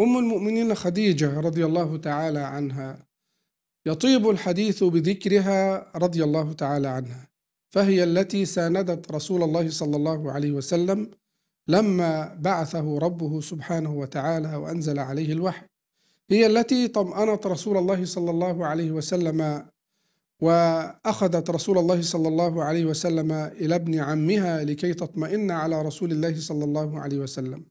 أم المؤمنين خديجة رضي الله تعالى عنها يطيب الحديث بذكرها رضي الله تعالى عنها فهي التي ساندت رسول الله صلى الله عليه وسلم لما بعثه ربه سبحانه وتعالى وأنزل عليه الوحي هي التي طمأنت رسول الله صلى الله عليه وسلم وأخذت رسول الله صلى الله عليه وسلم إلى ابن عمها لكي تطمئن على رسول الله صلى الله عليه وسلم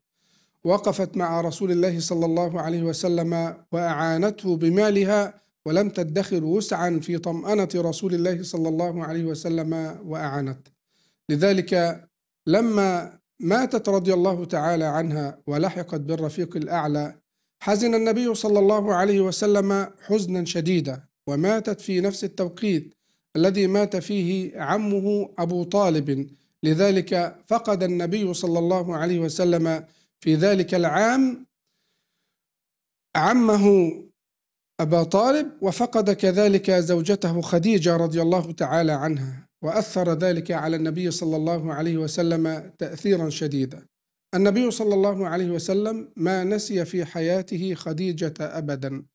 وقفت مع رسول الله صلى الله عليه وسلم وأعانته بمالها ولم تدخر وسعا في طمأنة رسول الله صلى الله عليه وسلم وأعانته لذلك لما ماتت رضي الله تعالى عنها ولحقت بالرفيق الأعلى حزن النبي صلى الله عليه وسلم حزنا شديدا وماتت في نفس التوقيت الذي مات فيه عمه أبو طالب لذلك فقد النبي صلى الله عليه وسلم في ذلك العام عمه أبا طالب وفقد كذلك زوجته خديجة رضي الله تعالى عنها وأثر ذلك على النبي صلى الله عليه وسلم تأثيرا شديدا النبي صلى الله عليه وسلم ما نسي في حياته خديجة أبدا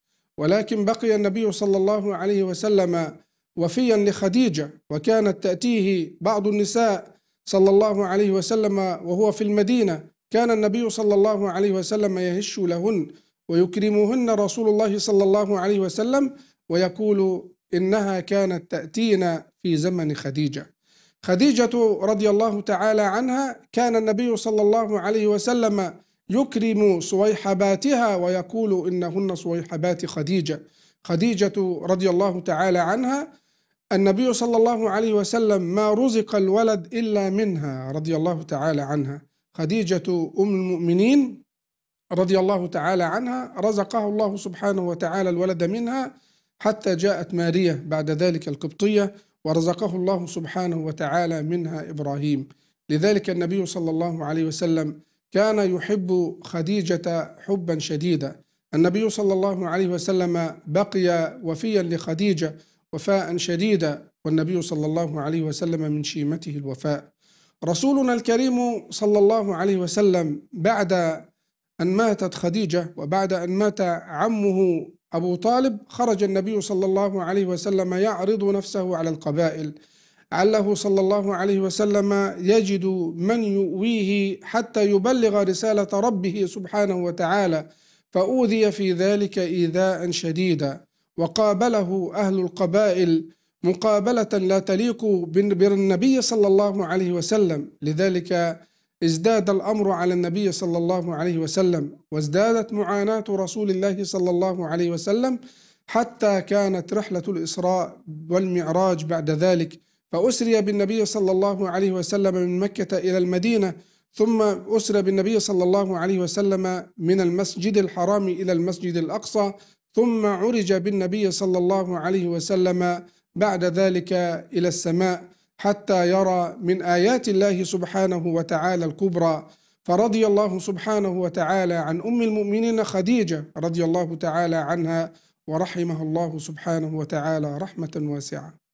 ولكن بقي النبي صلى الله عليه وسلم وفيا لخديجة وكانت تأتيه بعض النساء صلى الله عليه وسلم وهو في المدينة كان النبي صلى الله عليه وسلم يهش لهن ويكرمهن رسول الله صلى الله عليه وسلم ويقول إنها كانت تأتينا في زمن خديجة خديجة رضي الله تعالى عنها كان النبي صلى الله عليه وسلم يكرم صويحباتها ويقول إنهن صويحبات خديجة خديجة رضي الله تعالى عنها النبي صلى الله عليه وسلم ما رزق الولد إلا منها رضي الله تعالى عنها خديجة أم المؤمنين رضي الله تعالى عنها رزقه الله سبحانه وتعالى الولد منها حتى جاءت مارية بعد ذلك القبطية ورزقه الله سبحانه وتعالى منها إبراهيم لذلك النبي صلى الله عليه وسلم كان يحب خديجة حبا شديدا النبي صلى الله عليه وسلم بقي وفيا لخديجة وفاء شديدا والنبي صلى الله عليه وسلم من شيمته الوفاء رسولنا الكريم صلى الله عليه وسلم بعد أن ماتت خديجة وبعد أن مات عمه أبو طالب خرج النبي صلى الله عليه وسلم يعرض نفسه على القبائل علّه صلى الله عليه وسلم يجد من يؤويه حتى يبلغ رسالة ربه سبحانه وتعالى فأوذي في ذلك إيذاء شديدا وقابله أهل القبائل مقابلة لا تليق بالنبي صلى الله عليه وسلم لذلك ازداد الأمر على النبي صلى الله عليه وسلم وازدادت معاناة رسول الله صلى الله عليه وسلم حتى كانت رحلة الإسراء والمعراج بعد ذلك فأسري بالنبي صلى الله عليه وسلم من مكة إلى المدينة ثم أسر بالنبي صلى الله عليه وسلم من المسجد الحرام إلى المسجد الأقصى ثم عرج بالنبي صلى الله عليه وسلم بعد ذلك إلى السماء حتى يرى من آيات الله سبحانه وتعالى الكبرى فرضي الله سبحانه وتعالى عن أم المؤمنين خديجة رضي الله تعالى عنها ورحمها الله سبحانه وتعالى رحمة واسعة